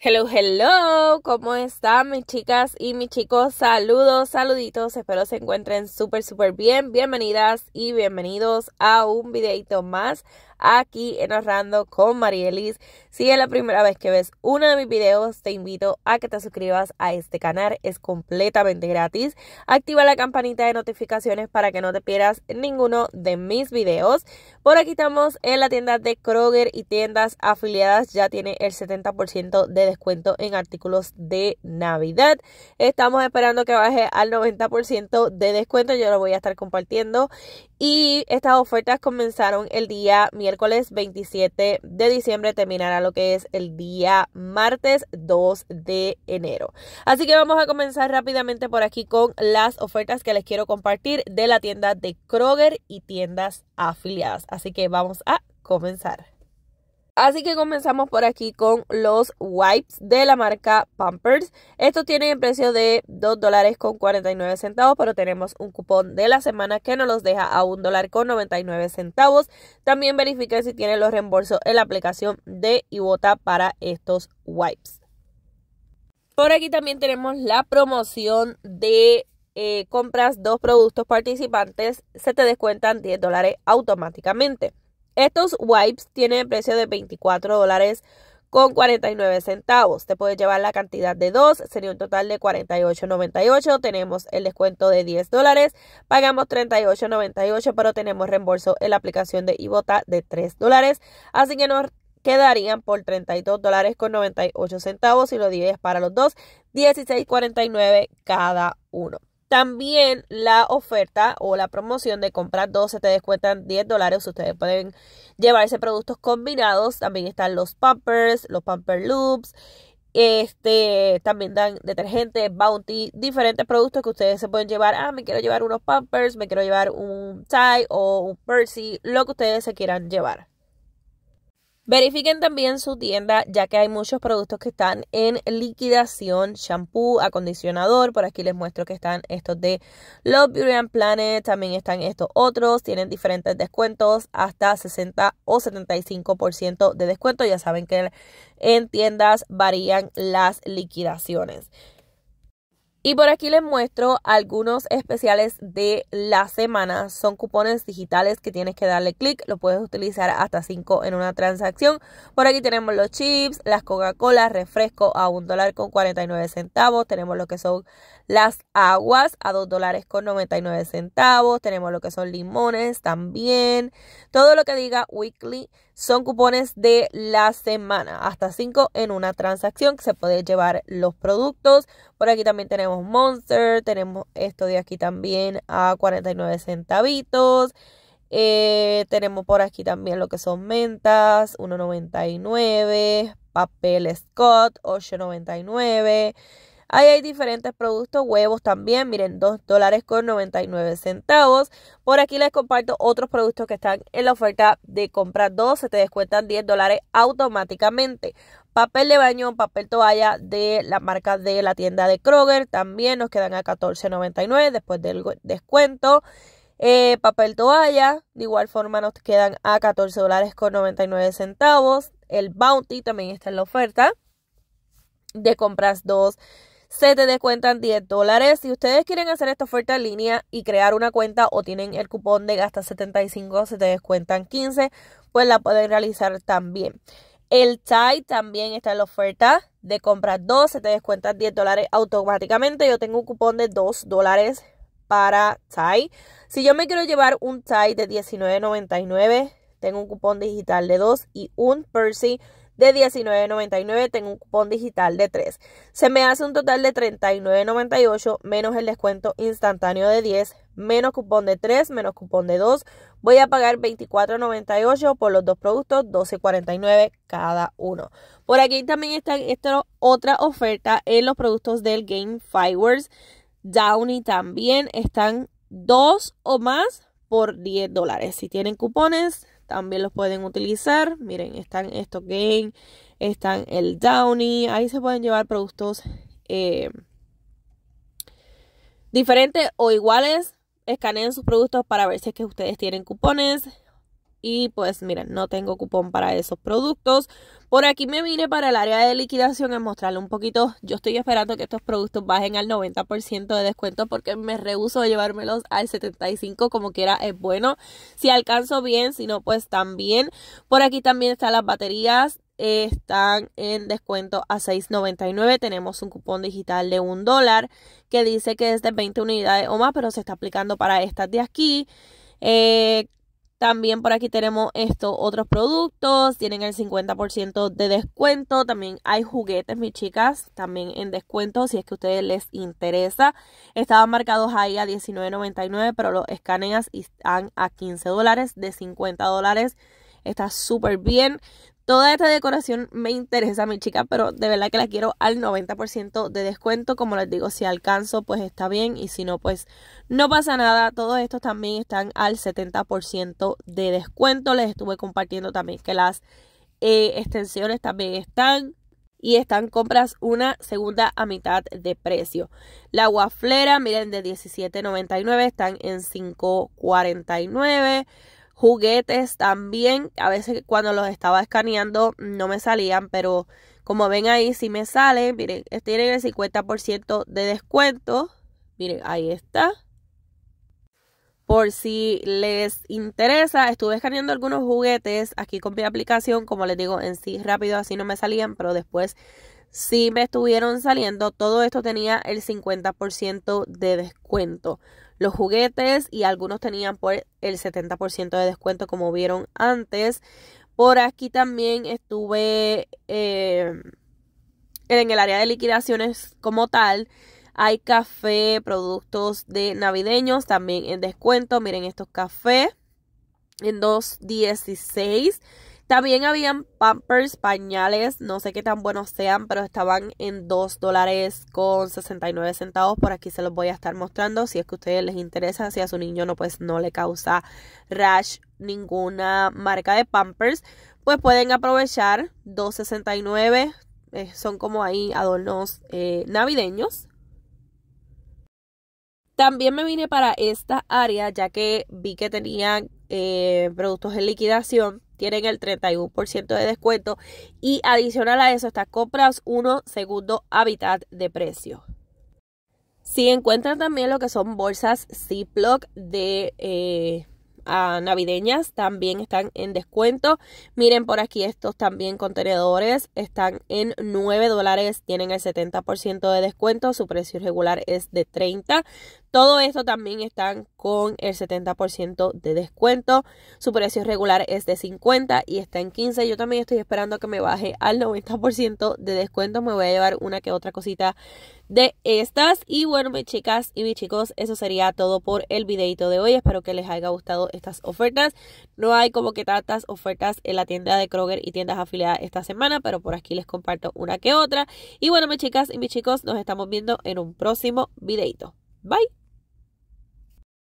Hello, hello, ¿cómo están mis chicas y mis chicos? Saludos, saluditos, espero se encuentren súper, súper bien. Bienvenidas y bienvenidos a un videito más aquí en Arrando con Marielis. Si es la primera vez que ves uno de mis videos, te invito a que te suscribas a este canal. Es completamente gratis. Activa la campanita de notificaciones para que no te pierdas ninguno de mis videos. Por aquí estamos en la tienda de Kroger y tiendas afiliadas. Ya tiene el 70% de descuento en artículos de Navidad. Estamos esperando que baje al 90% de descuento. Yo lo voy a estar compartiendo. Y estas ofertas comenzaron el día miércoles 27 de diciembre, terminará lo que es el día martes 2 de enero. Así que vamos a comenzar rápidamente por aquí con las ofertas que les quiero compartir de la tienda de Kroger y tiendas afiliadas. Así que vamos a comenzar. Así que comenzamos por aquí con los wipes de la marca Pampers. Estos tienen el precio de 2 dólares con 49 centavos, pero tenemos un cupón de la semana que nos los deja a 1 dólar con 99 centavos. También verifica si tienen los reembolsos en la aplicación de Ibota para estos wipes. Por aquí también tenemos la promoción de eh, compras dos productos participantes, se te descuentan 10 dólares automáticamente. Estos wipes tienen precio de 24 con 49 centavos. Te puedes llevar la cantidad de dos, sería un total de 48.98. Tenemos el descuento de 10 dólares, pagamos 38.98, pero tenemos reembolso en la aplicación de Ibota de 3 Así que nos quedarían por 32 dólares con 98 centavos y lo divides para los dos, 16.49 cada uno. También la oferta o la promoción de comprar 12 te descuentan 10 dólares. Ustedes pueden llevarse productos combinados. También están los Pampers, los Pamper Loops. Este, también dan detergente, bounty, diferentes productos que ustedes se pueden llevar. Ah, me quiero llevar unos Pampers, me quiero llevar un Tie o un Percy, lo que ustedes se quieran llevar. Verifiquen también su tienda, ya que hay muchos productos que están en liquidación. Shampoo, acondicionador, por aquí les muestro que están estos de Love Beauty Planet, también están estos otros, tienen diferentes descuentos, hasta 60 o 75% de descuento. Ya saben que en tiendas varían las liquidaciones. Y por aquí les muestro algunos especiales de la semana. Son cupones digitales que tienes que darle clic. Lo puedes utilizar hasta 5 en una transacción. Por aquí tenemos los chips, las Coca-Cola, refresco a 1 dólar con 49 centavos. Tenemos lo que son las aguas a 2 dólares con 99 centavos. Tenemos lo que son limones también. Todo lo que diga weekly son cupones de la semana, hasta 5 en una transacción que se puede llevar los productos. Por aquí también tenemos Monster, tenemos esto de aquí también a 49 centavitos. Eh, tenemos por aquí también lo que son mentas, 1.99, papel Scott, 8.99. Ahí hay diferentes productos, huevos también, miren, 2 dólares con 99 centavos. Por aquí les comparto otros productos que están en la oferta de comprar 2, se te descuentan 10 dólares automáticamente. Papel de baño, papel toalla de la marca de la tienda de Kroger, también nos quedan a 14.99 después del descuento. Eh, papel toalla, de igual forma nos quedan a 14 dólares con 99 centavos. El Bounty también está en la oferta de compras 2 se te descuentan 10 dólares. Si ustedes quieren hacer esta oferta en línea y crear una cuenta o tienen el cupón de gasta 75, se te descuentan 15, pues la pueden realizar también. El TAI también está en la oferta de compra 2, se te descuentan 10 dólares automáticamente. Yo tengo un cupón de 2 dólares para TAI. Si yo me quiero llevar un TAI de $19.99, tengo un cupón digital de 2 y un Percy de $19.99 tengo un cupón digital de 3. Se me hace un total de $39.98 menos el descuento instantáneo de 10, menos cupón de 3, menos cupón de 2. Voy a pagar $24.98 por los dos productos, $12.49 cada uno. Por aquí también está otra oferta en los productos del Game Fireworks. Downy también están dos o más por 10 dólares. Si tienen cupones, también los pueden utilizar. Miren, están estos Gain, están el Downy. Ahí se pueden llevar productos eh, diferentes o iguales. Escaneen sus productos para ver si es que ustedes tienen cupones y pues miren, no tengo cupón para esos productos. Por aquí me vine para el área de liquidación a mostrarle un poquito. Yo estoy esperando que estos productos bajen al 90% de descuento porque me rehuso a llevármelos al 75% como quiera es bueno. Si alcanzo bien, si no pues también. Por aquí también están las baterías están en descuento a $6.99. Tenemos un cupón digital de un dólar que dice que es de 20 unidades o más, pero se está aplicando para estas de aquí. Eh, también por aquí tenemos estos otros productos, tienen el 50% de descuento, también hay juguetes, mis chicas, también en descuento si es que a ustedes les interesa. Estaban marcados ahí a $19.99, pero los escaneas están a $15 de $50 está súper bien. Toda esta decoración me interesa, mi chica, pero de verdad que la quiero al 90% de descuento. Como les digo, si alcanzo, pues está bien. Y si no, pues no pasa nada. Todos estos también están al 70% de descuento. Les estuve compartiendo también que las eh, extensiones también están y están compras una segunda a mitad de precio. La guaflera, miren, de $17.99 están en $5.49. Juguetes también, a veces cuando los estaba escaneando no me salían, pero como ven ahí, si me salen, miren, tiene el 50% de descuento. Miren, ahí está. Por si les interesa, estuve escaneando algunos juguetes aquí con mi aplicación, como les digo, en sí rápido así no me salían, pero después si me estuvieron saliendo, todo esto tenía el 50% de descuento. Los juguetes y algunos tenían pues, por el 70% de descuento, como vieron antes. Por aquí también estuve eh, en el área de liquidaciones como tal. Hay café, productos de navideños también en descuento. Miren estos cafés en 216 también habían pampers, pañales, no sé qué tan buenos sean, pero estaban en 2 dólares con 69 centavos. Por aquí se los voy a estar mostrando si es que a ustedes les interesa, si a su niño no, pues no le causa rash ninguna marca de pampers, pues pueden aprovechar 269. Eh, son como ahí adornos eh, navideños. También me vine para esta área ya que vi que tenían eh, productos en liquidación tienen el 31% de descuento y adicional a eso estas compras uno segundo hábitat de precio. Si encuentran también lo que son bolsas Ziploc de eh, navideñas también están en descuento. Miren por aquí estos también contenedores están en 9 dólares, tienen el 70% de descuento, su precio regular es de 30. Todo esto también están con el 70% de descuento. Su precio regular es de 50 y está en 15. Yo también estoy esperando que me baje al 90% de descuento. Me voy a llevar una que otra cosita de estas. Y bueno, mis chicas y mis chicos, eso sería todo por el videito de hoy. Espero que les haya gustado estas ofertas. No hay como que tantas ofertas en la tienda de Kroger y tiendas afiliadas esta semana, pero por aquí les comparto una que otra. Y bueno, mis chicas y mis chicos, nos estamos viendo en un próximo videito. Bye.